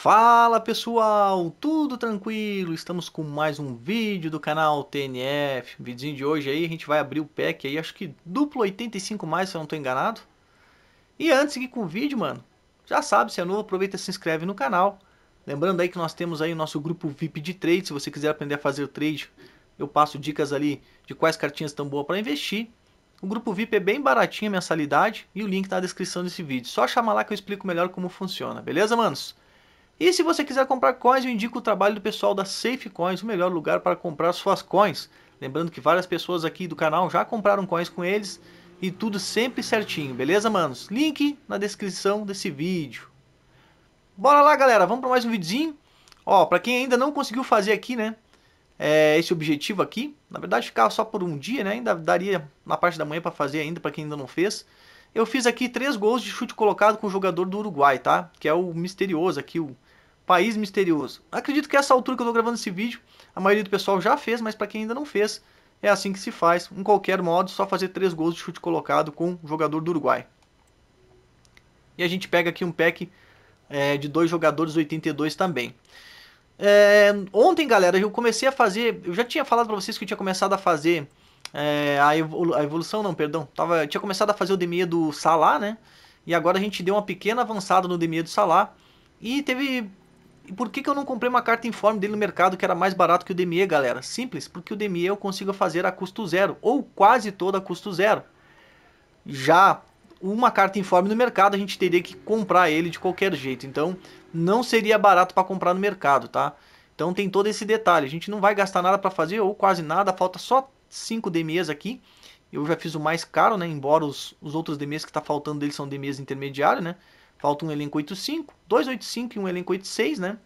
Fala pessoal, tudo tranquilo? Estamos com mais um vídeo do canal TNF. O videozinho de hoje aí, a gente vai abrir o pack aí, acho que duplo 85 mais, se eu não estou enganado. E antes de ir com o vídeo, mano, já sabe, se é novo, aproveita e se inscreve no canal. Lembrando aí que nós temos aí o nosso grupo VIP de trade, se você quiser aprender a fazer o trade, eu passo dicas ali de quais cartinhas estão boas para investir. O grupo VIP é bem baratinho a mensalidade e o link tá na descrição desse vídeo. Só chamar lá que eu explico melhor como funciona, beleza, manos? E se você quiser comprar coins, eu indico o trabalho do pessoal da Safe Coins, o melhor lugar para comprar suas coins. Lembrando que várias pessoas aqui do canal já compraram coins com eles e tudo sempre certinho, beleza, manos? Link na descrição desse vídeo. Bora lá, galera, vamos para mais um videozinho. Ó, para quem ainda não conseguiu fazer aqui, né, é, esse objetivo aqui, na verdade ficava só por um dia, né, ainda daria na parte da manhã para fazer ainda, para quem ainda não fez. Eu fiz aqui três gols de chute colocado com o jogador do Uruguai, tá? Que é o misterioso aqui, o País Misterioso. Acredito que essa altura que eu estou gravando esse vídeo, a maioria do pessoal já fez, mas para quem ainda não fez, é assim que se faz. Em qualquer modo, só fazer três gols de chute colocado com o jogador do Uruguai. E a gente pega aqui um pack é, de dois jogadores 82 também. É, ontem, galera, eu comecei a fazer. Eu já tinha falado para vocês que eu tinha começado a fazer é, a, evolu a, evolução, não, perdão. Tava, tinha começado a fazer o DME do Salah, né? E agora a gente deu uma pequena avançada no DME do Salah. E teve e por que, que eu não comprei uma carta informe dele no mercado que era mais barato que o DME, galera? Simples, porque o DME eu consigo fazer a custo zero, ou quase toda a custo zero. Já uma carta informe no mercado, a gente teria que comprar ele de qualquer jeito. Então, não seria barato para comprar no mercado, tá? Então, tem todo esse detalhe. A gente não vai gastar nada para fazer, ou quase nada. Falta só 5 DMEs aqui. Eu já fiz o mais caro, né? Embora os, os outros DMEs que está faltando dele são DMEs intermediário, né? Falta um elenco 85, 285 e um elenco 86, né?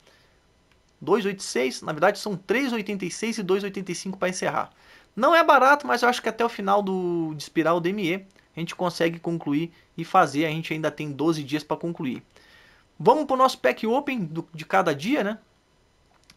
286, na verdade são 386 e 285 para encerrar. Não é barato, mas eu acho que até o final do de espiral DME a gente consegue concluir e fazer. A gente ainda tem 12 dias para concluir. Vamos para o nosso pack open do, de cada dia, né?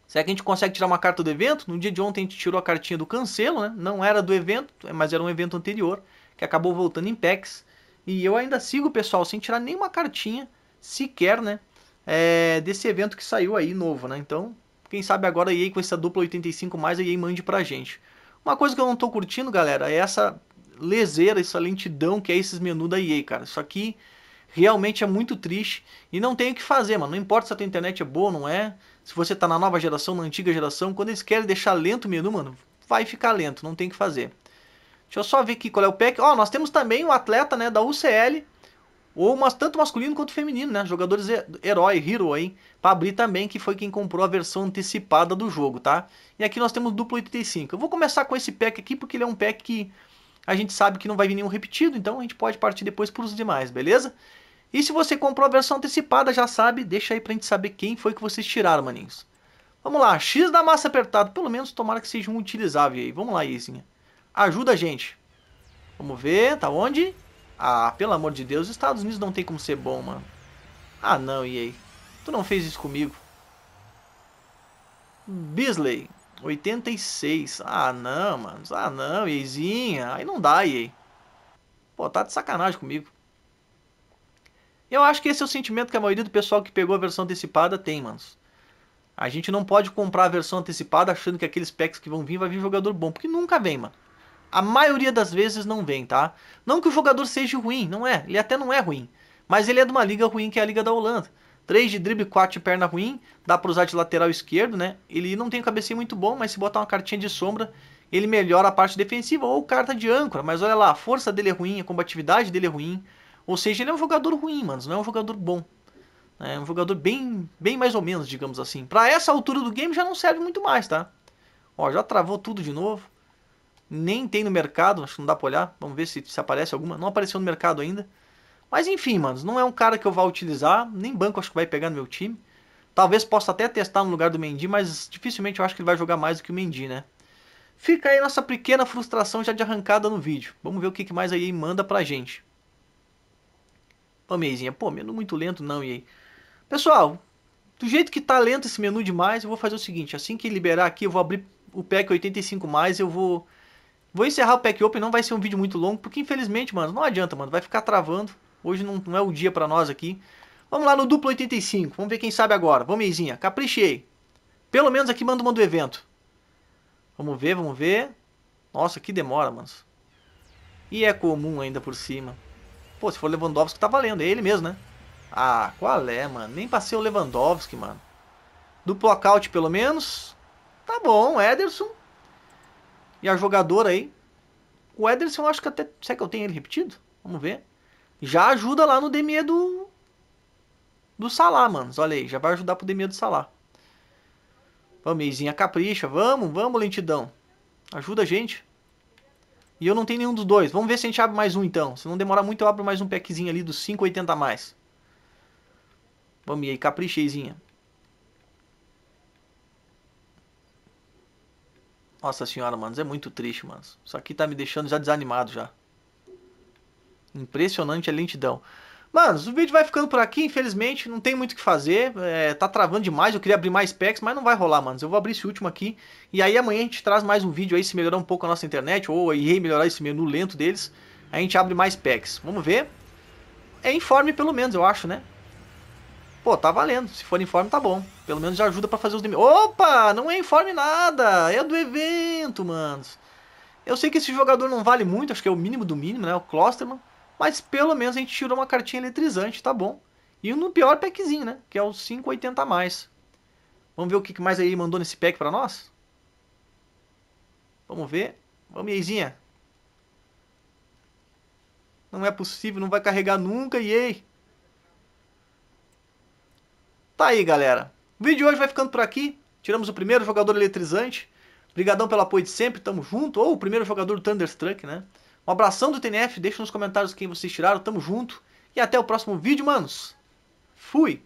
Será que a gente consegue tirar uma carta do evento? No dia de ontem a gente tirou a cartinha do cancelo, né? Não era do evento, mas era um evento anterior que acabou voltando em packs. E eu ainda sigo, pessoal, sem tirar nenhuma cartinha sequer, né? É, desse evento que saiu aí novo, né? Então, quem sabe agora a EA com essa dupla 85 mais a EA mande pra gente. Uma coisa que eu não tô curtindo, galera, é essa leseira, essa lentidão que é esses menus da EA, cara. Isso aqui realmente é muito triste e não tem o que fazer, mano. Não importa se a tua internet é boa ou não é, se você tá na nova geração, na antiga geração, quando eles querem deixar lento o menu, mano, vai ficar lento, não tem o que fazer. Deixa eu só ver aqui qual é o pack. Ó, oh, nós temos também o atleta, né, da UCL, ou mas, tanto masculino quanto feminino, né? Jogadores herói, hero aí, pra abrir também, que foi quem comprou a versão antecipada do jogo, tá? E aqui nós temos duplo 85. Eu vou começar com esse pack aqui, porque ele é um pack que a gente sabe que não vai vir nenhum repetido, então a gente pode partir depois para os demais, beleza? E se você comprou a versão antecipada, já sabe, deixa aí pra gente saber quem foi que vocês tiraram, maninhos. Vamos lá, X da massa apertado, pelo menos tomara que seja um utilizável aí. Vamos lá, Izinha. Ajuda a gente. Vamos ver, tá onde? Ah, pelo amor de Deus, Estados Unidos não tem como ser bom, mano. Ah não, aí? Tu não fez isso comigo. Bisley, 86. Ah não, mano. Ah não, EAzinha. Aí não dá, EA. Pô, tá de sacanagem comigo. Eu acho que esse é o sentimento que a maioria do pessoal que pegou a versão antecipada tem, manos. A gente não pode comprar a versão antecipada achando que aqueles packs que vão vir vai vir jogador bom, porque nunca vem, mano a maioria das vezes não vem, tá? Não que o jogador seja ruim, não é. Ele até não é ruim. Mas ele é de uma liga ruim, que é a Liga da Holanda. 3 de drible, 4 de perna ruim, dá para usar de lateral esquerdo, né? Ele não tem um cabeceio muito bom, mas se botar uma cartinha de sombra, ele melhora a parte defensiva ou carta de âncora. Mas olha lá, a força dele é ruim, a combatividade dele é ruim. Ou seja, ele é um jogador ruim, mano, não é um jogador bom. É um jogador bem, bem mais ou menos, digamos assim. Para essa altura do game já não serve muito mais, tá? Ó, já travou tudo de novo nem tem no mercado, acho que não dá pra olhar, vamos ver se, se aparece alguma, não apareceu no mercado ainda. Mas enfim, mano, não é um cara que eu vá utilizar, nem banco acho que vai pegar no meu time. Talvez possa até testar no lugar do Mendy, mas dificilmente eu acho que ele vai jogar mais do que o Mendy, né? Fica aí nossa pequena frustração já de arrancada no vídeo. Vamos ver o que mais aí manda pra gente. Pô, meizinha, pô, menu muito lento não, e aí Pessoal, do jeito que tá lento esse menu demais, eu vou fazer o seguinte. Assim que liberar aqui, eu vou abrir o pack 85+, eu vou Vou encerrar o Pack Open, não vai ser um vídeo muito longo, porque infelizmente, mano, não adianta, mano, vai ficar travando. Hoje não, não é o dia pra nós aqui. Vamos lá no duplo 85, vamos ver quem sabe agora. Vamos, Meizinha, caprichei. Pelo menos aqui manda uma do evento. Vamos ver, vamos ver. Nossa, que demora, mano. E é comum ainda por cima. Pô, se for Lewandowski tá valendo, é ele mesmo, né? Ah, qual é, mano? Nem passei o Lewandowski, mano. Duplo out pelo menos. Tá bom, Ederson. E a jogadora aí. O Ederson, eu acho que até. Será que eu tenho ele repetido? Vamos ver. Já ajuda lá no DME do. Do Salá manos. Olha aí, já vai ajudar pro DME do Salá Vamos, Meizinha capricha. Vamos, vamos, lentidão. Ajuda a gente. E eu não tenho nenhum dos dois. Vamos ver se a gente abre mais um então. Se não demorar muito, eu abro mais um packzinho ali dos 5,80 a mais. Vamos aí, capricheizinha. Nossa senhora, mano, é muito triste, mano. Isso aqui tá me deixando já desanimado já. Impressionante a lentidão. Mano, o vídeo vai ficando por aqui, infelizmente, não tem muito o que fazer, é, tá travando demais, eu queria abrir mais packs, mas não vai rolar, mano. Eu vou abrir esse último aqui, e aí amanhã a gente traz mais um vídeo aí, se melhorar um pouco a nossa internet, ou aí melhorar esse menu lento deles, a gente abre mais packs. Vamos ver. É informe pelo menos, eu acho, né? Pô, tá valendo. Se for informe, tá bom. Pelo menos já ajuda para fazer os demais. Opa, não é informe nada. É do evento, manos. Eu sei que esse jogador não vale muito, acho que é o mínimo do mínimo, né? O Klosterman. Mas pelo menos a gente tirou uma cartinha eletrizante, tá bom. E no pior packzinho, né? Que é o 580 a mais. Vamos ver o que mais aí mandou nesse pack pra nós? Vamos ver. Vamos, Eizinha. Não é possível, não vai carregar nunca, e aí? Tá aí, galera. O vídeo de hoje vai ficando por aqui. Tiramos o primeiro jogador eletrizante. Obrigadão pelo apoio de sempre, tamo junto. Ou o primeiro jogador do Thunderstruck, né? Um abração do TNF, deixa nos comentários quem vocês tiraram, tamo junto. E até o próximo vídeo, manos. Fui!